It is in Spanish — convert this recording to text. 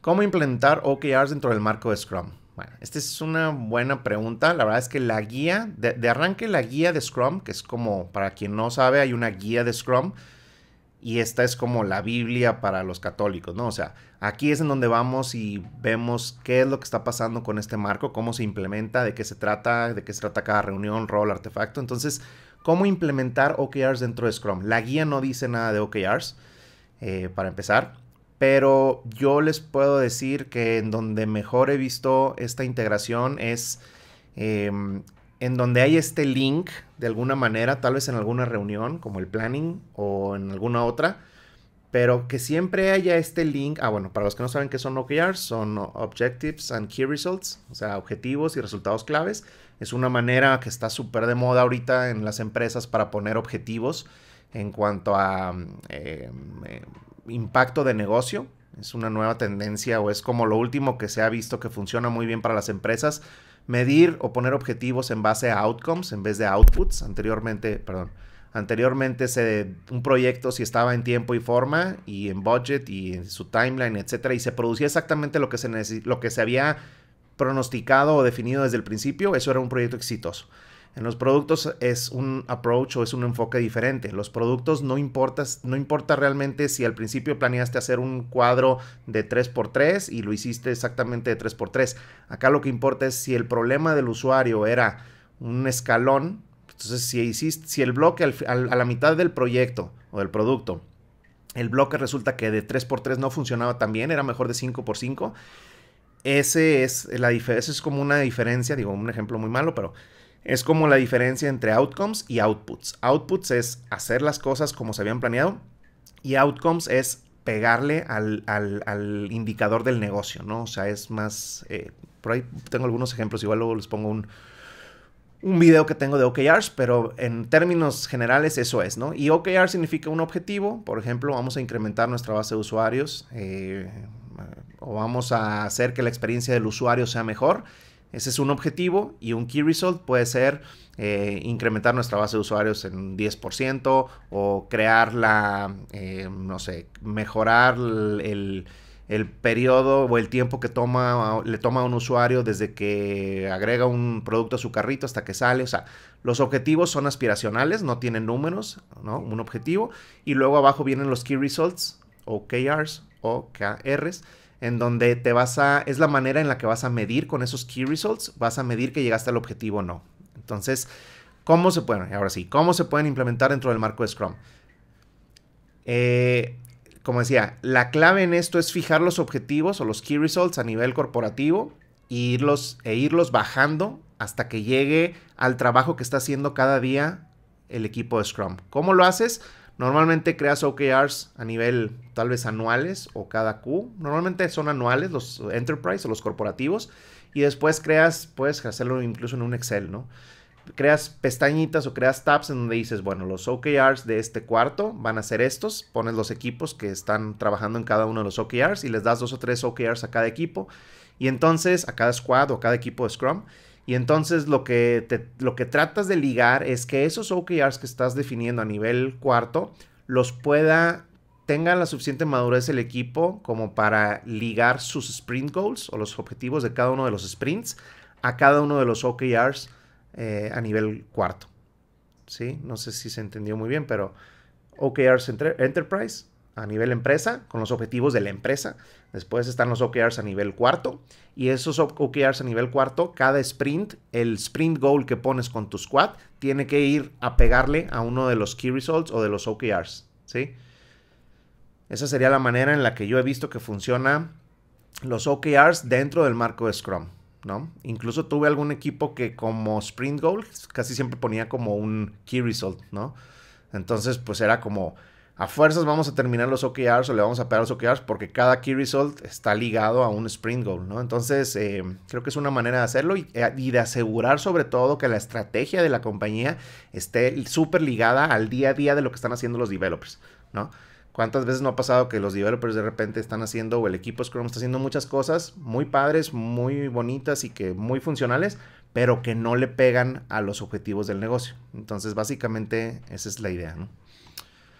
¿Cómo implementar OKRs dentro del marco de Scrum? Bueno, esta es una buena pregunta. La verdad es que la guía, de, arranque la guía de Scrum, que es como, para quien no sabe, hay una guía de Scrum y esta es como la Biblia para los católicos, ¿no? O sea, aquí es en donde vamos y vemos qué es lo que está pasando con este marco, cómo se implementa, de qué se trata, de qué se trata cada reunión, rol, artefacto. Entonces, ¿cómo implementar OKRs dentro de Scrum? La guía no dice nada de OKRs, eh, para empezar pero yo les puedo decir que en donde mejor he visto esta integración es em, en donde hay este link de alguna manera, tal vez en alguna reunión como el planning o en alguna otra, pero que siempre haya este link. Ah, bueno, para los que no saben qué son OKRs, son Objectives and Key Results, o sea, objetivos y resultados claves. Es una manera que está súper de moda ahorita en las empresas para poner objetivos en cuanto a em, em, impacto de negocio. Es una nueva tendencia o es como lo último que se ha visto que funciona muy bien para las empresas. Medir o poner objetivos en base a outcomes en vez de outputs. Anteriormente, perdón, anteriormente se, un proyecto si estaba en tiempo y forma y en budget y en su timeline, etcétera, y se producía exactamente lo que se, lo que se había pronosticado o definido desde el principio, eso era un proyecto exitoso. En los productos es un approach o es un enfoque diferente. los productos no importa, no importa realmente si al principio planeaste hacer un cuadro de 3x3 y lo hiciste exactamente de 3x3. Acá lo que importa es si el problema del usuario era un escalón. Entonces, si, hiciste, si el bloque a la mitad del proyecto o del producto, el bloque resulta que de 3x3 no funcionaba tan bien, era mejor de 5x5. Ese es la diferencia, es como una diferencia, digo, un ejemplo muy malo, pero es como la diferencia entre outcomes y outputs. Outputs es hacer las cosas como se habían planeado y outcomes es pegarle al, indicador del negocio, ¿no? O sea, es más... Eh, por ahí tengo algunos ejemplos, igual luego les pongo un, un video que tengo de OKRs, pero en términos generales eso es, ¿no? Y OKR significa un objetivo, por ejemplo, vamos a incrementar nuestra base de usuarios eh, o vamos a hacer que la experiencia del usuario sea mejor ese es un objetivo y un key result puede ser eh, incrementar nuestra base de usuarios en un 10% o crear la, eh, no sé, mejorar el, periodo o el tiempo que toma, le toma a un usuario desde que agrega un producto a su carrito hasta que sale. O sea, los objetivos son aspiracionales, no tienen números, ¿no? Un objetivo. Y luego abajo vienen los key results o KRs o KRs en donde te vas a, es la manera en la que vas a medir con esos key results, vas a medir que llegaste al objetivo o no. Entonces, ¿cómo se pueden, ahora sí, cómo se pueden implementar dentro del marco de Scrum? Eh, como decía, la clave en esto es fijar los objetivos o los key results a nivel corporativo e irlos, e irlos bajando hasta que llegue al trabajo que está haciendo cada día el equipo de Scrum. ¿Cómo lo haces? Normalmente creas OKRs a nivel tal vez anuales o cada Q. Normalmente son anuales los enterprise o los corporativos. Y después creas, puedes hacerlo incluso en un Excel, ¿no? Creas pestañitas o creas tabs en donde dices, bueno, los OKRs de este cuarto van a ser estos. Pones los equipos que están trabajando en cada uno de los OKRs y les das dos o tres OKRs a cada equipo. Y entonces a cada squad o a cada equipo de Scrum. Y entonces lo que, lo que tratas de ligar es que esos OKRs que estás definiendo a nivel cuarto los pueda, tengan la suficiente madurez el equipo como para ligar sus sprint goals o los objetivos de cada uno de los sprints a cada uno de los OKRs eh, a nivel cuarto. ¿Sí? No sé si se entendió muy bien, pero OKRs Enterprise a nivel empresa, con los objetivos de la empresa. Después están los OKRs a nivel cuarto. Y esos OKRs a nivel cuarto, cada sprint, el sprint goal que pones con tu squad, tiene que ir a pegarle a uno de los key results o de los OKRs. ¿sí? Esa sería la manera en la que yo he visto que funciona los OKRs dentro del marco de Scrum. ¿no? Incluso tuve algún equipo que como sprint goal casi siempre ponía como un key result, ¿no? Entonces, pues era como a fuerzas vamos a terminar los OKRs o le vamos a pegar los OKRs porque cada key result está ligado a un sprint goal, ¿no? Entonces, eh, creo que es una manera de hacerlo eh, y, de asegurar sobre todo que la estrategia de la compañía esté súper ligada al día a día de lo que están haciendo los developers, ¿no? ¿Cuántas veces no ha pasado que los developers de repente están haciendo o el equipo Scrum está haciendo muchas cosas muy padres, muy bonitas y que muy funcionales, pero que no le pegan a los objetivos del negocio? Entonces, básicamente, esa es la idea, ¿no?